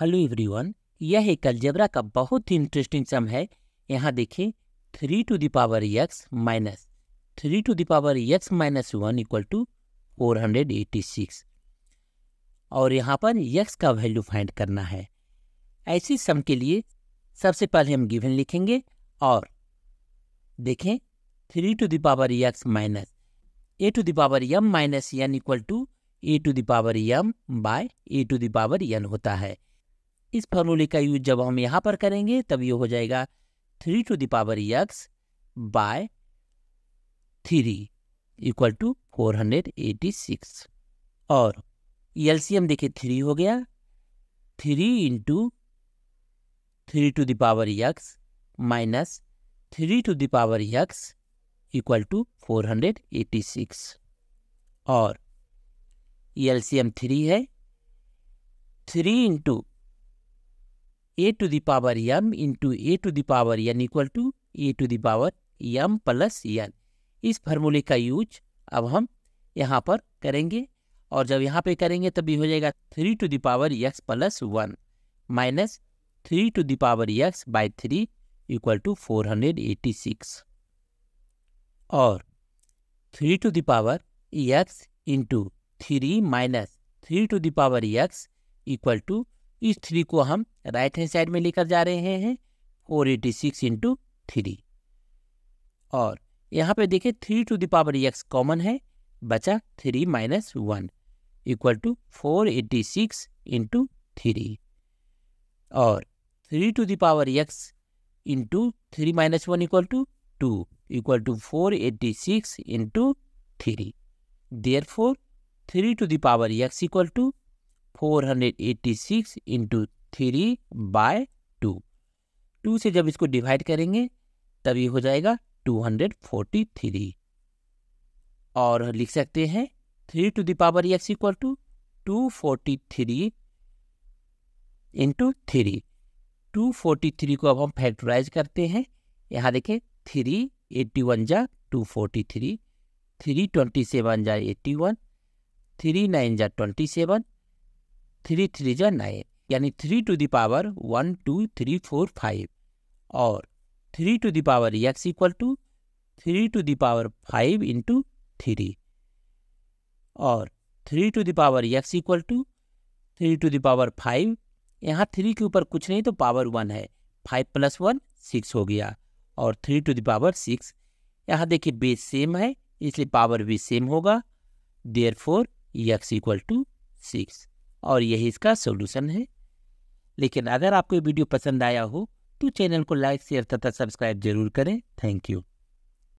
hello everyone यह एक algebra का बहुत ही इंटरेस्टिंग सम है यहाँ देखिए three to the power X minus three to the power X minus one equal to four hundred eighty six और यहाँ पर एक्स का वैल्यू फाइंड करना है ऐसी सम के लिए सबसे पहले हम गिवन लिखेंगे और देखें three to the power X minus A to the power M minus N equal to A to the power M by A to the power N होता है इस फॉर्मूले का यूज जब हम यहाँ पर करेंगे तब ये हो जाएगा three to the power X by three equal to four hundred eighty six और एलसीएम देखिए थ्री हो गया three into three to the power X minus three to the power X equal to four hundred eighty six और LCM three है three into A to the power M into A to the power N equal to A to the power M plus N इस फार्मूले का use अब हम यहाँ पर करेंगे और जब यहाँ पे करेंगे तब ये हो जाएगा three to the power X plus one minus three to the power X by three equal to four hundred eighty six और three to the power X into three minus three to the power X equal to इस three को हम right hand side में लेकर जा रहे हैं four eighty six into three और यहाँ पे देखें three to the power X common है बचा three minus one equal to four eighty six into three और three to the power X into three minus one equal to two equal to four eighty six into three therefore three to the power X equal to four hundred eighty six into three by two two से जब इसको divide करेंगे तब ये हो जाएगा two hundred forty three और लिख सकते हैं three to the power X equal to two forty three into three two forty three को अब हम फैक्टराइज करते हैं यहाँ देखें थ्री एट्टी वन जा two forty three three twenty seven जा एट्टी वन थ्री नाइन जा ट्वेंटी सेवन थ्री थ्री जा नाइन यानी three to the power one two three four five और three to the power X equal to three to the power five into three और three to the power X equal to three to the power five यहाँ three के ऊपर कुछ नहीं तो power one है five plus one six हो गया और थ्री टू दावर सिक्स यहाँ देखिए बेस सेम है इसलिए पावर भी सेम होगा therefore X equal to six और यही इसका सोल्यूशन है लेकिन अगर आपको ये वीडियो पसंद आया हो तो चैनल को लाइक शेयर तथा सब्सक्राइब जरूर करें थैंक यू